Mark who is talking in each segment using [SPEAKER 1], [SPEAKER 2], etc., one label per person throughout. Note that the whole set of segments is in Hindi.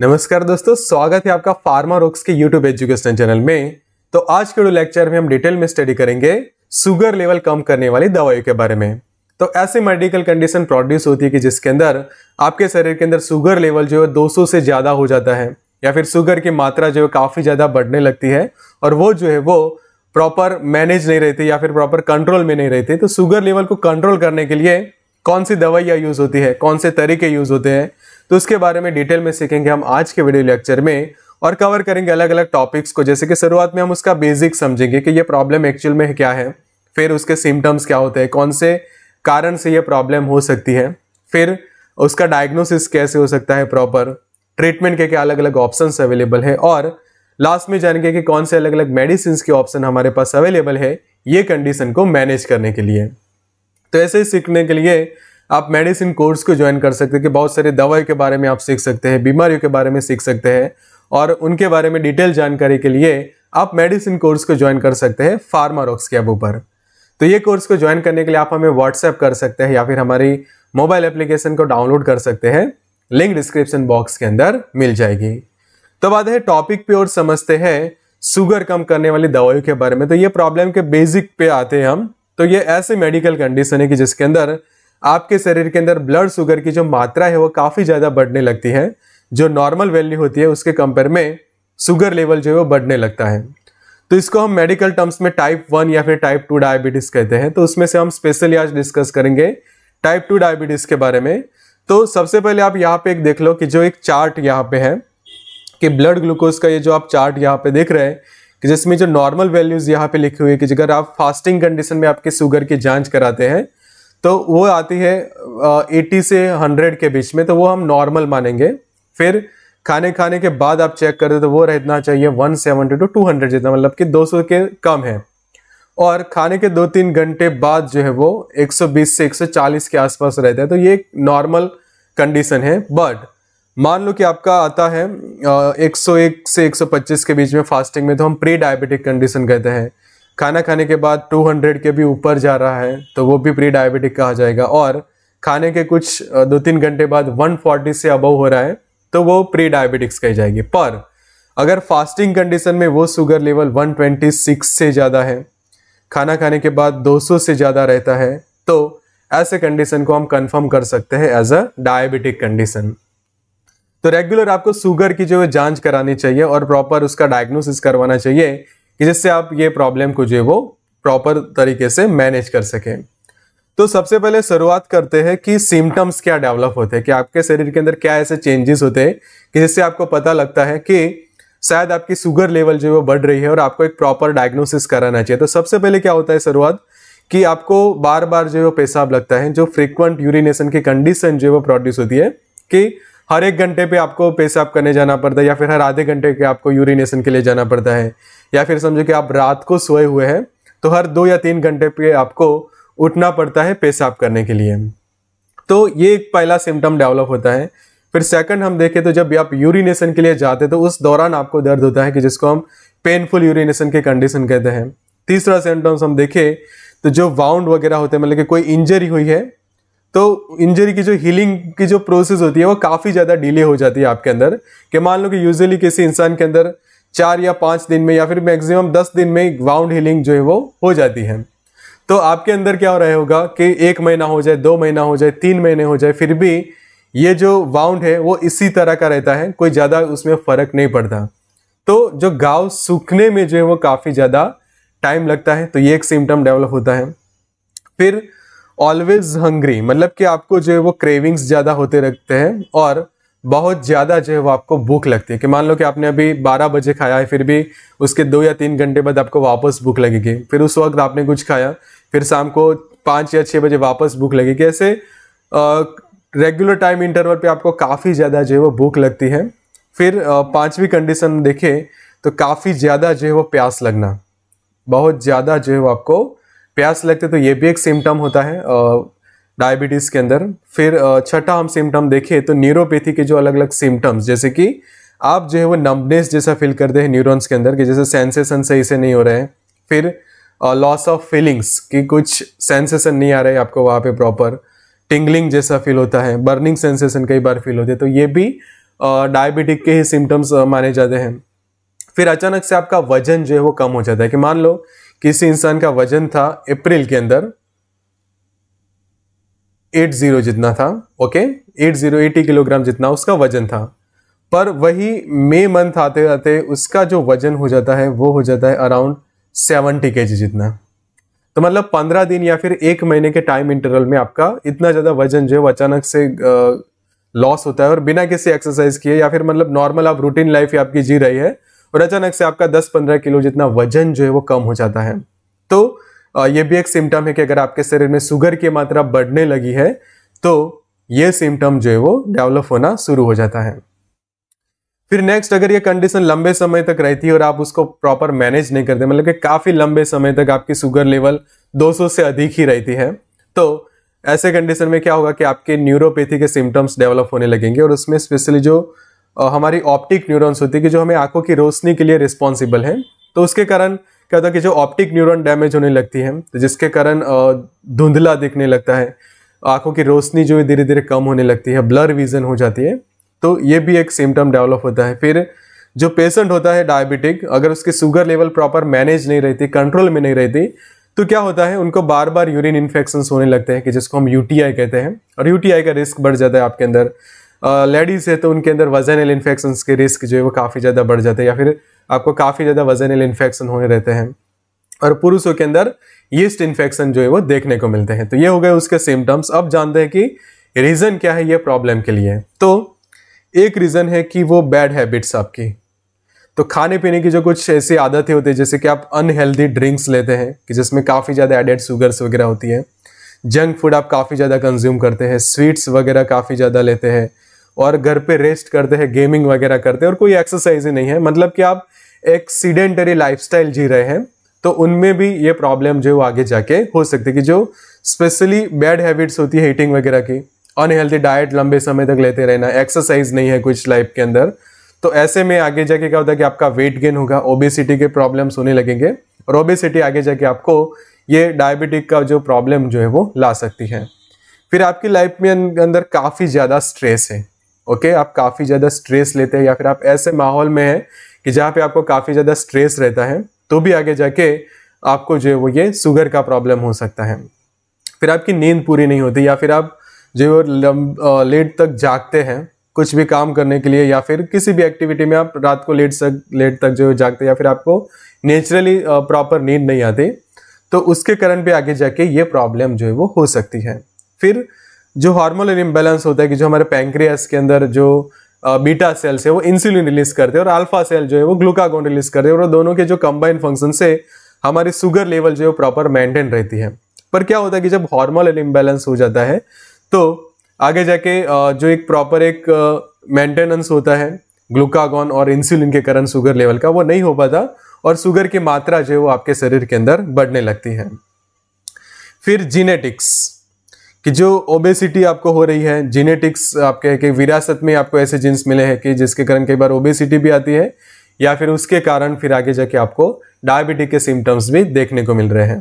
[SPEAKER 1] नमस्कार दोस्तों स्वागत है आपका फार्मा रोक्स के यूट्यूब एजुकेशन चैनल में तो आज के लेक्चर में हम डिटेल में स्टडी करेंगे शुगर लेवल कम करने वाली दवाइयों के बारे में तो ऐसे मेडिकल कंडीशन प्रोड्यूस होती है कि जिसके अंदर आपके शरीर के अंदर सुगर लेवल जो है 200 से ज़्यादा हो जाता है या फिर सुगर की मात्रा जो है काफ़ी ज़्यादा बढ़ने लगती है और वो जो है वो प्रॉपर मैनेज नहीं रहती या फिर प्रॉपर कंट्रोल में नहीं रहती तो सुगर लेवल को कंट्रोल करने के लिए कौन सी दवाइयाँ यूज़ होती है कौन से तरीके यूज़ होते हैं तो उसके बारे में डिटेल में सीखेंगे हम आज के वीडियो लेक्चर में और कवर करेंगे अलग अलग टॉपिक्स को जैसे कि शुरुआत में हम उसका बेसिक समझेंगे कि ये प्रॉब्लम एक्चुअल में क्या है फिर उसके सिम्टम्स क्या होते हैं कौन से कारण से ये प्रॉब्लम हो सकती है फिर उसका डायग्नोसिस कैसे हो सकता है प्रॉपर ट्रीटमेंट के क्या अलग अलग ऑप्शन अवेलेबल है और लास्ट में जानेंगे कि कौन से अलग अलग मेडिसिन के ऑप्शन हमारे पास अवेलेबल है ये कंडीशन को मैनेज करने के लिए तो ऐसे ही सीखने के लिए आप मेडिसिन कोर्स को ज्वाइन कर सकते हैं कि बहुत सारे दवाई के बारे में आप सीख सकते हैं बीमारियों के बारे में सीख सकते हैं और उनके बारे में डिटेल जानकारी के लिए आप मेडिसिन कोर्स को ज्वाइन कर सकते हैं फार्मा रॉक्स के ऊपर तो ये कोर्स को ज्वाइन करने के लिए आप हमें व्हाट्सएप कर सकते हैं या फिर हमारी मोबाइल एप्लीकेशन को डाउनलोड कर सकते हैं लिंक डिस्क्रिप्शन बॉक्स के अंदर मिल जाएगी तो बात है टॉपिक पे और समझते हैं शुगर कम करने वाली दवाइयों के बारे में तो ये प्रॉब्लम के बेसिक पे आते हैं हम तो ये ऐसे मेडिकल कंडीशन है कि जिसके अंदर आपके शरीर के अंदर ब्लड शुगर की जो मात्रा है वो काफ़ी ज़्यादा बढ़ने लगती है जो नॉर्मल वैल्यू होती है उसके कंपेयर में शुगर लेवल जो है वो बढ़ने लगता है तो इसको हम मेडिकल टर्म्स में टाइप वन या फिर टाइप टू डायबिटीज़ कहते हैं तो उसमें से हम स्पेशली आज डिस्कस करेंगे टाइप टू डायबिटीज़ के बारे में तो सबसे पहले आप यहाँ पे एक देख लो कि जो एक चार्ट यहाँ पे है कि ब्लड ग्लूकोज का ये जो आप चार्ट यहाँ पे देख रहे हैं कि जिसमें जो नॉर्मल वैल्यूज़ यहाँ पे लिखी हुई है कि अगर आप फास्टिंग कंडीशन में आपके शुगर की जांच कराते हैं तो वो आती है एटी से हंड्रेड के बीच में तो वो हम नॉर्मल मानेंगे फिर खाने खाने के बाद आप चेक करते तो वो रहना चाहिए वन 170 टू टू हंड्रेड जितना मतलब कि दो सौ के कम है और खाने के दो तीन घंटे बाद जो है वो एक सौ बीस से एक सौ चालीस के आसपास रहता है तो ये एक नॉर्मल कंडीशन है बट मान लो कि आपका आता है एक सौ एक से एक सौ पच्चीस के बीच में फास्टिंग में तो हम प्री डायबिटिक कंडीशन कहते हैं खाना खाने के बाद 200 के भी ऊपर जा रहा है तो वो भी प्री डायबिटिक कहा जाएगा और खाने के कुछ दो तीन घंटे बाद 140 से अबव हो रहा है तो वो प्री डायबिटिक्स कही जाएगी पर अगर फास्टिंग कंडीशन में वो शुगर लेवल 126 से ज़्यादा है खाना खाने के बाद 200 से ज़्यादा रहता है तो ऐसे कंडीशन को हम कंफर्म कर सकते हैं एज अ डायबिटिक कंडीशन तो रेगुलर आपको शुगर की जो है जांच करानी चाहिए और प्रॉपर उसका डायग्नोसिस करवाना चाहिए कि जिससे आप ये प्रॉब्लम को जो है वो प्रॉपर तरीके से मैनेज कर सकें तो सबसे पहले शुरुआत करते हैं कि सिम्टम्स क्या डेवलप होते हैं कि आपके शरीर के अंदर क्या ऐसे चेंजेस होते हैं कि जिससे आपको पता लगता है कि शायद आपकी शुगर लेवल जो है वो बढ़ रही है और आपको एक प्रॉपर डायग्नोसिस कराना चाहिए तो सबसे पहले क्या होता है शुरुआत कि आपको बार बार जो है वो पेशाब लगता है जो फ्रिक्वेंट यूरिनेशन की कंडीशन जो है वो प्रोड्यूस होती है कि हर एक घंटे पे आपको पेशाब करने जाना पड़ता है या फिर हर आधे घंटे के आपको यूरिनेशन के लिए जाना पड़ता है या फिर समझो कि आप रात को सोए हुए हैं तो हर दो या तीन घंटे पे आपको उठना पड़ता है पेशाब करने के लिए तो ये एक पहला सिम्टम डेवलप होता है फिर सेकंड हम देखें तो जब आप यूरिनेशन के लिए जाते तो उस दौरान आपको दर्द होता है कि जिसको हम पेनफुल यूरिनेशन के कंडीशन कहते हैं तीसरा सिम्टम्स हम देखें तो जो वाउंड वगैरह होते हैं मतलब कि कोई इंजरी हुई है तो इंजरी की जो हीलिंग की जो प्रोसेस होती है वो काफ़ी ज़्यादा डिले हो जाती है आपके अंदर कि मान लो कि यूजली किसी इंसान के अंदर चार या पाँच दिन में या फिर मैक्सिमम दस दिन में ग्राउंड हीलिंग जो है वो हो जाती है तो आपके अंदर क्या हो रहा होगा कि एक महीना हो जाए दो महीना हो जाए तीन महीने हो जाए फिर भी ये जो वाउंड है वो इसी तरह का रहता है कोई ज़्यादा उसमें फ़र्क नहीं पड़ता तो जो गाँव सूखने में जो है वो काफ़ी ज़्यादा टाइम लगता है तो ये एक सिम्टम डेवलप होता है फिर ऑलवेज हंग्री मतलब कि आपको जो है वो क्रेविंग्स ज़्यादा होते रहते हैं और बहुत ज़्यादा जो है वो आपको भूख लगती है कि मान लो कि आपने अभी 12 बजे खाया है फिर भी उसके दो या तीन घंटे बाद आपको वापस भूख लगेगी फिर उस वक्त आपने कुछ खाया फिर शाम को पाँच या छः बजे वापस भूख लगेगी ऐसे रेगुलर टाइम इंटरवल पे आपको काफ़ी ज़्यादा जो है वो भूख लगती है फिर पाँचवीं कंडीशन देखें तो काफ़ी ज़्यादा जो है वो प्यास लगना बहुत ज़्यादा जो है वो आपको प्यास लगते तो ये भी एक सिम्टम होता है डायबिटीज़ के अंदर फिर छठा हम सिम्टम देखें तो न्यूरोपैथी के जो अलग अलग सिम्टम्स जैसे कि आप जो है वो नम्बनेस जैसा फील करते हैं न्यूरॉन्स के अंदर कि जैसे सेंसेशन सही से नहीं हो रहे हैं फिर लॉस ऑफ फीलिंग्स कि कुछ सेंसेशन नहीं आ रहे आपको वहाँ पे प्रॉपर टिंगलिंग जैसा फील होता है बर्निंग सेंसेशन कई बार फील होते हैं तो ये भी डायबिटिक के ही सिम्टम्स माने जाते हैं फिर अचानक से आपका वजन जो है वो कम हो जाता है कि मान लो किसी इंसान का वजन था अप्रैल के अंदर एट ज़ीरो जितना था okay eight zero eighty kilogram जितना उसका वजन था पर वही मे मंथ आते आते उसका जो वजन हो जाता है वो हो जाता है अराउंड सेवनटी के जितना तो मतलब पंद्रह दिन या फिर एक महीने के टाइम इंटरवल में आपका इतना ज़्यादा वजन जो है वो अचानक से लॉस होता है और बिना किसी एक्सरसाइज किए या फिर मतलब नॉर्मल आप रूटीन लाइफ आपकी जी रही है और अचानक से आपका 10-15 किलो जितना वजन जो है वो कम हो जाता है ये भी एक सिम्टम है कि अगर आपके शरीर में शुगर की मात्रा बढ़ने लगी है तो ये सिम्टम जो है वो डेवलप होना शुरू हो जाता है फिर नेक्स्ट अगर ये कंडीशन लंबे समय तक रहती है और आप उसको प्रॉपर मैनेज नहीं करते मतलब कि काफ़ी लंबे समय तक आपकी शुगर लेवल 200 से अधिक ही रहती है तो ऐसे कंडीशन में क्या होगा कि आपके न्यूरोपैथी के सिम्टम्स डेवलप होने लगेंगे और उसमें स्पेशली जो हमारी ऑप्टिक न्यूरॉन्स होती है कि जो हमें आंखों की रोशनी के लिए रिस्पॉन्सिबल है तो उसके कारण क्या होता है कि जो ऑप्टिक न्यूरॉन डैमेज होने लगती है तो जिसके कारण धुंधला दिखने लगता है आंखों की रोशनी जो है धीरे धीरे कम होने लगती है ब्लर विजन हो जाती है तो ये भी एक सिम्टम डेवलप होता है फिर जो पेशेंट होता है डायबिटिक अगर उसकी शुगर लेवल प्रॉपर मैनेज नहीं रहती कंट्रोल में नहीं रहती तो क्या होता है उनको बार बार यूरिन इन्फेक्शन होने लगते हैं कि जिसको हम यूटीआई कहते हैं और यूटीआई का रिस्क बढ़ जाता है आपके अंदर लेडीज़ है तो उनके अंदर वजन इन्फेक्शन के रिस्क जो है वो काफ़ी ज़्यादा बढ़ जाते हैं या फिर आपको काफ़ी ज़्यादा वजन इन्फेक्शन होने रहते हैं और पुरुषों के अंदर यीस्ट इन्फेक्शन जो है वो देखने को मिलते हैं तो ये हो गए उसके सिम्टम्स अब जानते हैं कि रीज़न क्या है ये प्रॉब्लम के लिए तो एक रीज़न है कि वो बैड हैबिट्स आपकी तो खाने पीने की जो कुछ ऐसी आदतें होती है जैसे कि आप अनहेल्दी ड्रिंक्स लेते हैं कि जिसमें काफ़ी ज़्यादा एडेड शुगर्स वगैरह होती है जंक फूड आप काफ़ी ज़्यादा कंज्यूम करते हैं स्वीट्स वगैरह काफ़ी ज़्यादा लेते हैं और घर पे रेस्ट करते हैं गेमिंग वगैरह करते हैं और कोई एक्सरसाइज ही नहीं है मतलब कि आप एक सीडेंटरी लाइफ जी रहे हैं तो उनमें भी ये प्रॉब्लम जो आगे जाके हो सकती है कि जो स्पेशली बैड हैबिट्स होती है हीटिंग वगैरह की अनहेल्दी डाइट लंबे समय तक लेते रहना एक्सरसाइज नहीं है कुछ लाइफ के अंदर तो ऐसे में आगे जाके क्या होता है कि आपका वेट गेन होगा ओबेसिटी के प्रॉब्लम्स होने लगेंगे और ओबेसिटी आगे जाके आपको ये डायबिटिक का जो प्रॉब्लम जो है वो ला सकती है फिर आपकी लाइफ में अं-, अंदर काफ़ी ज़्यादा स्ट्रेस है ओके आप काफ़ी ज़्यादा स्ट्रेस लेते हैं या फिर आप ऐसे माहौल में हैं कि जहाँ पे आपको काफ़ी ज़्यादा स्ट्रेस रहता है तो भी आगे जाके आपको जो है वो ये शुगर का प्रॉब्लम हो सकता है फिर आपकी नींद पूरी नहीं होती या फिर आप जो वो लेट तक जागते हैं कुछ भी काम करने के लिए या फिर किसी भी एक्टिविटी में आप रात को लेट सक लेट तक जो जागते या फिर आपको नेचुरली प्रॉपर नींद नहीं आती तो उसके कारण भी आगे जाके ये प्रॉब्लम जो है वो हो सकती है फिर जो हार्मोनल इम्बेलेंस होता है कि जो हमारे पैंक्रियास के अंदर जो बीटा सेल्स है वो इंसुलिन रिलीज करते हैं और अल्फा सेल जो है वो ग्लूकागोन रिलीज करते हैं और दोनों के जो कंबाइंड फंक्शन से हमारी शुगर लेवल जो है प्रॉपर मेंटेन रहती है पर क्या होता है कि जब हार्मोनल इम्बेलेंस हो जाता है तो आगे जाके जो एक प्रॉपर एक मेंटेनेंस होता है ग्लूकागोन और इंसुलिन के कारण शुगर लेवल का वो नहीं हो पाता और शुगर की मात्रा जो है वो आपके शरीर के अंदर बढ़ने लगती है फिर जीनेटिक्स कि जो ओबेसिटी आपको हो रही है जीनेटिक्स आपके कि विरासत में आपको ऐसे जीन्स मिले हैं कि जिसके कारण कई बार ओबेसिटी भी आती है या फिर उसके कारण फिर आगे जाके आपको डायबिटिक के सिम्टम्स भी देखने को मिल रहे हैं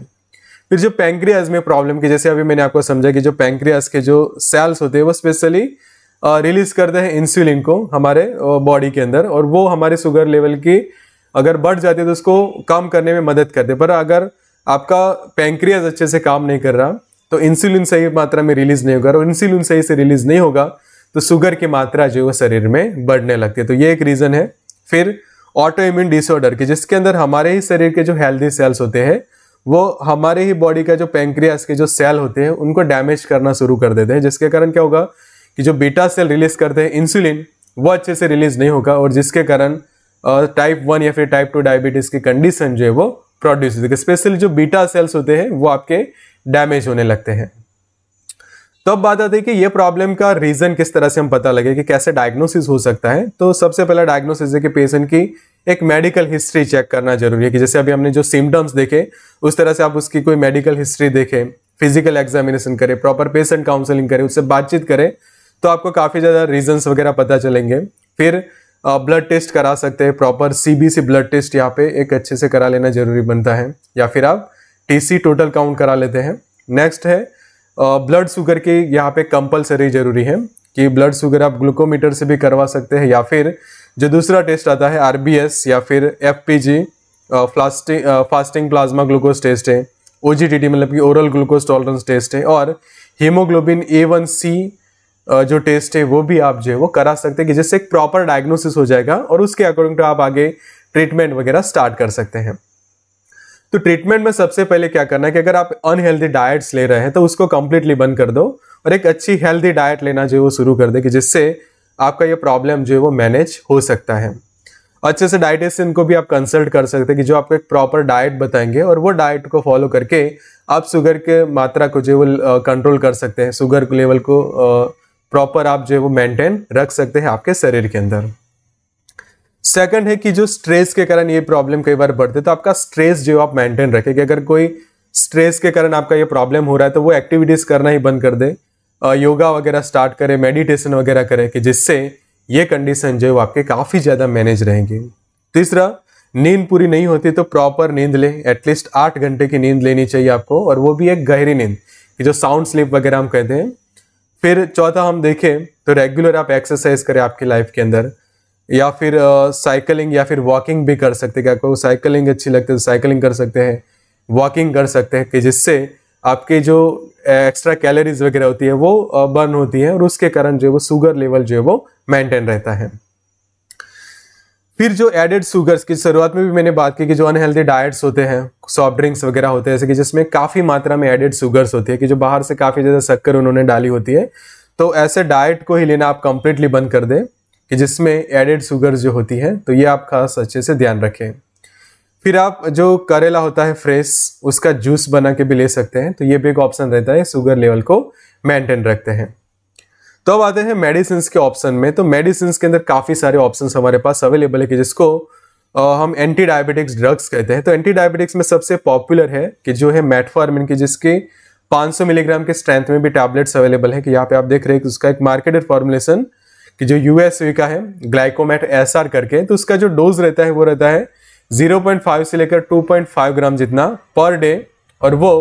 [SPEAKER 1] फिर जो पैंक्रियाज में प्रॉब्लम की जैसे अभी मैंने आपको समझा कि जो पैंक्रियाज के जो सेल्स होते हैं वो स्पेशली रिलीज करते हैं इंसुलिन को हमारे बॉडी के अंदर और वो हमारे शुगर लेवल की अगर बढ़ जाती है तो उसको कम करने में मदद करते पर अगर आपका पैंक्रियाज अच्छे से काम नहीं कर रहा तो इंसुलिन सही मात्रा में रिलीज नहीं होगा और इंसुलिन सही से रिलीज नहीं होगा तो शुगर की मात्रा जो है शरीर में बढ़ने लगती है तो ये एक रीज़न है फिर ऑटो इम्यून डिसऑर्डर की जिसके अंदर हमारे ही शरीर के जो हेल्दी सेल्स होते हैं वो हमारे ही बॉडी का जो पैंक्रियास के जो सेल होते हैं उनको डैमेज करना शुरू कर देते हैं जिसके कारण क्या होगा कि जो बीटा सेल रिलीज करते हैं इंसुलिन वो अच्छे से रिलीज नहीं होगा और जिसके कारण टाइप वन या फिर टाइप टू डायबिटीज़ की कंडीशन जो है वो प्रोड्यूस होती है स्पेशली तो जो बीटा सेल्स होते हैं वो आपके डैमेज होने लगते हैं तो अब बात आती है कि ये प्रॉब्लम का रीज़न किस तरह से हम पता लगे कि कैसे डायग्नोसिस हो सकता है तो सबसे पहला डायग्नोसिस है कि पेशेंट की एक मेडिकल हिस्ट्री चेक करना जरूरी है कि जैसे अभी हमने जो सिम्टम्स देखे उस तरह से आप उसकी कोई मेडिकल हिस्ट्री देखें फिजिकल एग्जामिनेशन करें प्रॉपर पेशेंट काउंसलिंग करें उससे बातचीत करें तो आपको काफ़ी ज़्यादा रीजन वगैरह पता चलेंगे फिर ब्लड टेस्ट करा सकते हैं प्रॉपर सी ब्लड टेस्ट यहाँ पे एक अच्छे से करा लेना जरूरी बनता है या फिर आप टीसी टोटल काउंट करा लेते हैं नेक्स्ट है ब्लड शुगर की यहाँ पे कंपलसरी जरूरी है कि ब्लड शुगर आप ग्लूकोमीटर से भी करवा सकते हैं या फिर जो दूसरा टेस्ट आता है आर या फिर F P fasting plasma glucose test है ओ मतलब कि ओरल ग्लूकोज टॉलरेंस टेस्ट है और हीमोग्लोबिन ए वन सी जो टेस्ट है वो भी आप जो है वो करा सकते हैं कि जिससे एक प्रॉपर डायग्नोसिस हो जाएगा और उसके अकॉर्डिंग टू आप आगे ट्रीटमेंट वगैरह स्टार्ट कर सकते हैं तो ट्रीटमेंट में सबसे पहले क्या करना है कि अगर आप अनहेल्दी डाइट्स ले रहे हैं तो उसको कम्प्लीटली बंद कर दो और एक अच्छी हेल्दी डाइट लेना जो है वो शुरू कर दे कि जिससे आपका ये प्रॉब्लम जो है वो मैनेज हो सकता है अच्छे से डाइटिशियन को भी आप कंसल्ट कर सकते हैं कि जो आपको एक प्रॉपर डाइट बताएंगे और वो डाइट को फॉलो करके आप शुगर के मात्रा को जो है कंट्रोल कर सकते हैं शुगर लेवल को प्रॉपर आप जो है वो मेंटेन रख सकते हैं आपके शरीर के अंदर सेकंड है कि जो स्ट्रेस के कारण ये प्रॉब्लम कई बार बढ़ते तो आपका स्ट्रेस जो आप मेंटेन रखें कि अगर कोई स्ट्रेस के कारण आपका ये प्रॉब्लम हो रहा है तो वो एक्टिविटीज़ करना ही बंद कर दे योगा वगैरह स्टार्ट करें मेडिटेशन वगैरह करें कि जिससे ये कंडीशन जो है वो आपके काफ़ी ज़्यादा मैनेज रहेंगे तीसरा नींद पूरी नहीं होती तो प्रॉपर नींद लें एटलीस्ट आठ घंटे की नींद लेनी चाहिए आपको और वो भी एक गहरी नींद कि जो साउंड स्लीप वगैरह हम कहते हैं फिर चौथा हम देखें तो रेगुलर आप एक्सरसाइज करें आपकी लाइफ के अंदर या फिर साइकिलिंग या फिर वॉकिंग भी कर सकते हैं क्या साइकिलिंग अच्छी लगती है तो साइकिलिंग कर सकते हैं वॉकिंग कर सकते हैं कि जिससे आपके जो एक्स्ट्रा कैलोरीज वगैरह होती है वो बर्न होती है और उसके कारण जो है वो शुगर लेवल जो है वो मेंटेन रहता है फिर जो एडेड शुगर्स की शुरुआत में भी मैंने बात की कि जो अनहेल्दी डाइट्स होते हैं सॉफ्ट ड्रिंक्स वगैरह होते हैं जैसे कि जिसमें काफ़ी मात्रा में एडेड शुगर्स होती है कि जो बाहर से काफ़ी ज़्यादा शक्कर उन्होंने डाली होती है तो ऐसे डाइट को ही लेना आप कंप्लीटली बंद कर दें कि जिसमें एडेड शुगर जो होती है तो ये आप खास अच्छे से ध्यान रखें फिर आप जो करेला होता है फ्रेश उसका जूस बना के भी ले सकते हैं तो ये भी एक ऑप्शन रहता है शुगर लेवल को मेंटेन रखते हैं तो अब आते हैं मेडिसिन के ऑप्शन में तो मेडिसिन के अंदर काफ़ी सारे ऑप्शन हमारे पास अवेलेबल है कि जिसको हम एंटी डायबिटिक्स ड्रग्स कहते हैं तो एंटी डायबिटिक्स में सबसे पॉपुलर है कि जो है मेटफॉर्मिन की जिसके 500 मिलीग्राम के स्ट्रेंथ में भी टैबलेट्स अवेलेबल है कि यहाँ पे आप देख रहे हैं कि उसका एक मार्केटेड फॉर्मुलेशन कि जो यूएसए का है ग्लाइकोमेट एस करके तो उसका जो डोज रहता है वो रहता है 0.5 से लेकर 2.5 ग्राम जितना पर डे और वो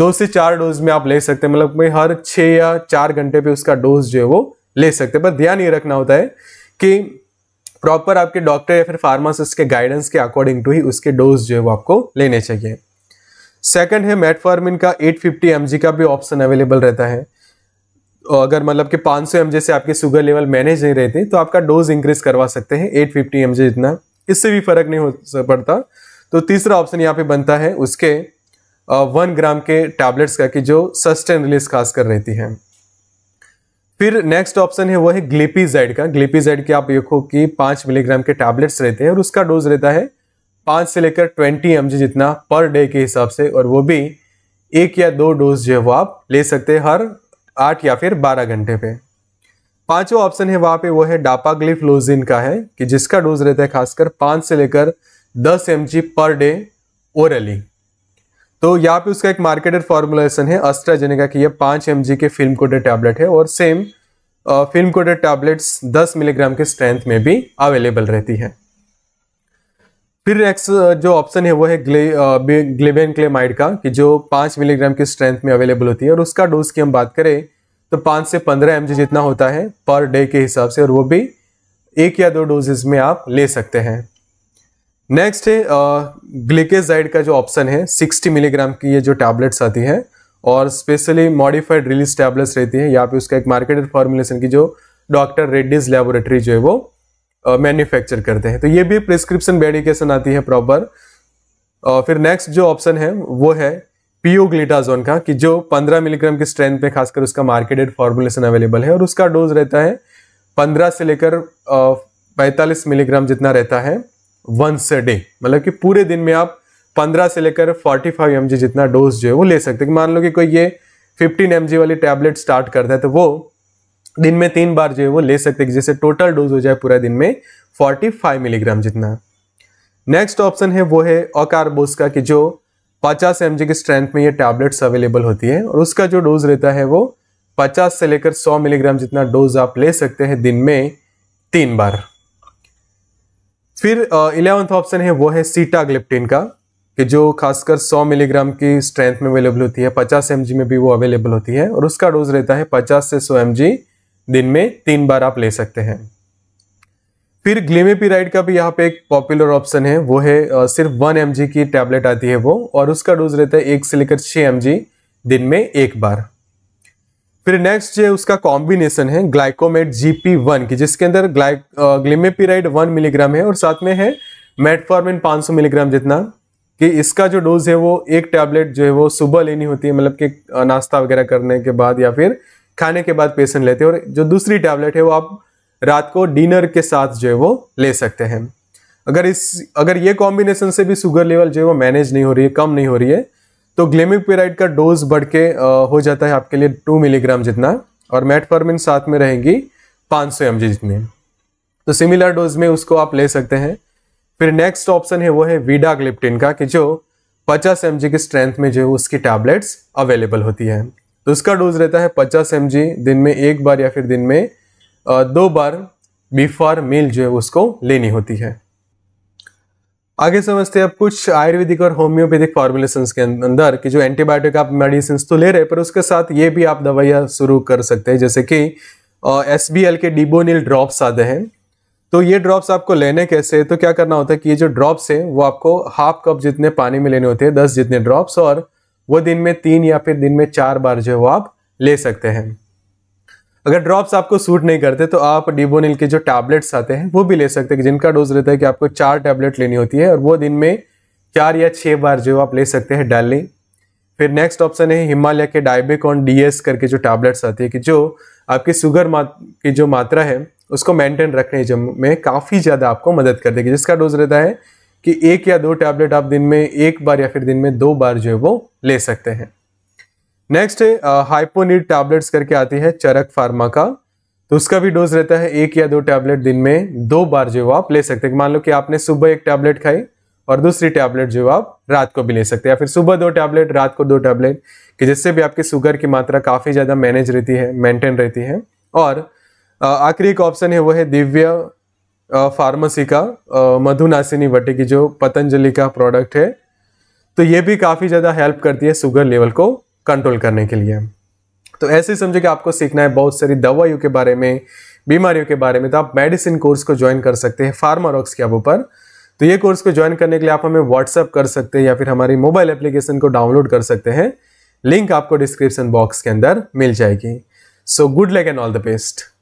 [SPEAKER 1] दो से चार डोज में आप ले सकते हैं मतलब मैं हर छः या चार घंटे पे उसका डोज जो है वो ले सकते हैं पर ध्यान ये रखना होता है कि प्रॉपर आपके डॉक्टर या फिर फार्मासिस्ट के गाइडेंस के अकॉर्डिंग टू ही उसके डोज जो है वो आपको लेने चाहिए सेकंड है मेटफॉर्मिन का 850 फिफ्टी का भी ऑप्शन अवेलेबल रहता है अगर मतलब कि 500 सौ एमजे से आपके शुगर लेवल मैनेज नहीं रहते तो आपका डोज इंक्रीज करवा सकते हैं 850 फिफ्टी एमजे जितना इससे भी फर्क नहीं हो पड़ता तो तीसरा ऑप्शन यहाँ पे बनता है उसके वन ग्राम के टैबलेट्स का कि जो सस्टेन रिलीज खास कर रहती है फिर नेक्स्ट ऑप्शन है वो है ग्लिपीजेड का ग्लिपीजेड की आप देखो कि पाँच मिलीग्राम के टैबलेट्स रहते हैं और उसका डोज रहता है पाँच से लेकर ट्वेंटी एम जितना पर डे के हिसाब से और वो भी एक या दो डोज जो है वो आप ले सकते हैं हर आठ या फिर बारह घंटे पे पांचवा ऑप्शन है वहां पे वो है डापाग्लिफ्लोजिन का है कि जिसका डोज रहता है खासकर पांच से लेकर दस एम पर डे ओरली तो यहाँ पे उसका एक मार्केटेड फॉर्मुलेशन है अस्ट्राजेनेका की यह पांच एम के फिल्म कोटेड टैबलेट है और सेम फिल्म कोटेड टैबलेट्स दस मिलीग्राम के स्ट्रेंथ में भी अवेलेबल रहती है फिर नेक्स्ट जो ऑप्शन है वो है ग्ले ग्लेबेन क्लेमाइड का कि जो पाँच मिलीग्राम की स्ट्रेंथ में अवेलेबल होती है और उसका डोज की हम बात करें तो पाँच से पंद्रह एम जितना होता है पर डे के हिसाब से और वो भी एक या दो डोजेज में आप ले सकते हैं नेक्स्ट है ग्लिकेजाइड का जो ऑप्शन है 60 मिलीग्राम की ये जो टैबलेट्स आती है और स्पेशली मॉडिफाइड रिलीज टैबलेट्स रहती है या फिर उसका एक मार्केटेड फॉर्मुलेशन की जो डॉक्टर रेड्डीज लेबोरेटरी जो है वो मैन्युफैक्चर करते हैं तो ये भी प्रिस्क्रिप्शन मेडिकेशन आती है प्रॉपर और फिर नेक्स्ट जो ऑप्शन है वो है पीओग्लिटाजोन का कि जो 15 मिलीग्राम की स्ट्रेंथ पे खासकर उसका मार्केटेड फॉर्मुलेशन अवेलेबल है और उसका डोज रहता है 15 से लेकर 45 मिलीग्राम जितना रहता है वंस अ डे मतलब कि पूरे दिन में आप 15 से लेकर 45 फाइव जितना डोज जो है वो ले सकते हैं मान लो कि कोई ये 15 एम वाली टैबलेट स्टार्ट करता है तो वो दिन में तीन बार जो है वो ले सकते हैं जैसे टोटल डोज हो जाए पूरा दिन में 45 मिलीग्राम जितना नेक्स्ट ऑप्शन है वो है ओकारबोस का कि जो 50 एम की स्ट्रेंथ में ये टैबलेट्स अवेलेबल होती है और उसका जो डोज रहता है वो 50 से लेकर 100 मिलीग्राम जितना डोज आप ले सकते हैं दिन में तीन बार फिर इलेवंथ ऑप्शन है वो है सीटाग्लिप्टिन का कि जो खासकर 100 मिलीग्राम की स्ट्रेंथ में अवेलेबल होती है 50 एम में भी वो अवेलेबल होती है और उसका डोज रहता है 50 से 100 एम दिन में तीन बार आप ले सकते हैं फिर ग्लेमेपीराइड का भी यहाँ पे एक पॉपुलर ऑप्शन है वो है सिर्फ वन एम की टैबलेट आती है वो और उसका डोज रहता है एक से लेकर छः एम दिन में एक बार फिर नेक्स्ट जो उसका कॉम्बिनेशन है ग्लाइकोमेट जीपी वन की जिसके अंदर ग्लाइक वन मिलीग्राम है और साथ में है मेटफॉर्मिन पाँच मिलीग्राम जितना कि इसका जो डोज है वो एक टैबलेट जो है वो सुबह लेनी होती है मतलब कि नाश्ता वगैरह करने के बाद या फिर खाने के बाद पेशेंट लेते हैं और जो दूसरी टैबलेट है वो आप रात को डिनर के साथ जो है वो ले सकते हैं अगर इस अगर ये कॉम्बिनेशन से भी शुगर लेवल जो है वो मैनेज नहीं हो रही है कम नहीं हो रही है तो ग्लेमिकपेराइड का डोज बढ़ के हो जाता है आपके लिए टू मिलीग्राम जितना और मेटफर्मिन साथ में रहेंगी पाँच सौ एम जितनी तो सिमिलर डोज में उसको आप ले सकते हैं फिर नेक्स्ट ऑप्शन है वो है वीडाग्लिप्टिन का कि जो 50 एम की स्ट्रेंथ में जो है उसकी टैबलेट्स अवेलेबल होती है तो उसका डोज रहता है पचास एम दिन में एक बार या फिर दिन में दो बार बिफार मील जो है उसको लेनी होती है आगे समझते हैं अब कुछ आयुर्वेदिक और होम्योपैथिक फॉर्मुलेशन के अं-, अंदर कि जो एंटीबायोटिक आप मेडिसिन तो ले रहे हैं पर उसके साथ ये भी आप दवाइयाँ शुरू कर सकते हैं जैसे कि एस बी एल के डिबोनिल ड्रॉप्स आते हैं तो ये ड्रॉप्स आपको लेने कैसे तो क्या करना होता है कि ये जो ड्रॉप्स है वो आपको हाफ कप जितने पानी में लेने होते हैं दस जितने ड्रॉप्स और वो दिन में तीन या फिर दिन में चार बार जो है वो आप ले सकते हैं अगर ड्रॉप्स आपको सूट नहीं करते तो आप डिबोनिल के जो टैबलेट्स आते हैं वो भी ले सकते हैं जिनका डोज रहता है कि आपको चार टैबलेट लेनी होती है और वो दिन में चार या छः बार जो आप ले सकते हैं डेली फिर नेक्स्ट ऑप्शन है हिमालय के डायबिक ऑन डीएस करके जो टैबलेट्स आती है कि जो आपकी शुगर की जो मात्रा है उसको मेंटेन रखने में काफ़ी ज़्यादा आपको मदद कर देगी जिसका डोज रहता है कि एक या दो टैबलेट आप दिन में एक बार या फिर दिन में दो बार जो है वो ले सकते हैं नेक्स्ट है हाइपोनिड टैबलेट्स करके आती है चरक फार्मा का तो उसका भी डोज रहता है एक या दो टैबलेट दिन में दो बार जो आप ले सकते हैं मान लो कि आपने सुबह एक टैबलेट खाई और दूसरी टैबलेट जो आप रात को भी ले सकते हैं या फिर सुबह दो टैबलेट रात को दो टैबलेट कि जिससे भी आपकी शुगर की मात्रा काफ़ी ज़्यादा मैनेज रहती है मेंटेन रहती है और आखिरी एक ऑप्शन है वो है दिव्य फार्मेसी का वटे वटिकी जो पतंजलि का प्रोडक्ट है तो ये भी काफ़ी ज़्यादा हेल्प करती है शुगर लेवल को कंट्रोल करने के लिए तो ऐसे ही समझो कि आपको सीखना है बहुत सारी दवाइयों के बारे में बीमारियों के बारे में तो आप मेडिसिन कोर्स को ज्वाइन कर सकते हैं फार्मारॉक्स के ऐप पर तो ये कोर्स को ज्वाइन करने के लिए आप हमें व्हाट्सअप कर सकते हैं या फिर हमारी मोबाइल एप्लीकेशन को डाउनलोड कर सकते हैं लिंक आपको डिस्क्रिप्शन बॉक्स के अंदर मिल जाएगी so good luck and all the best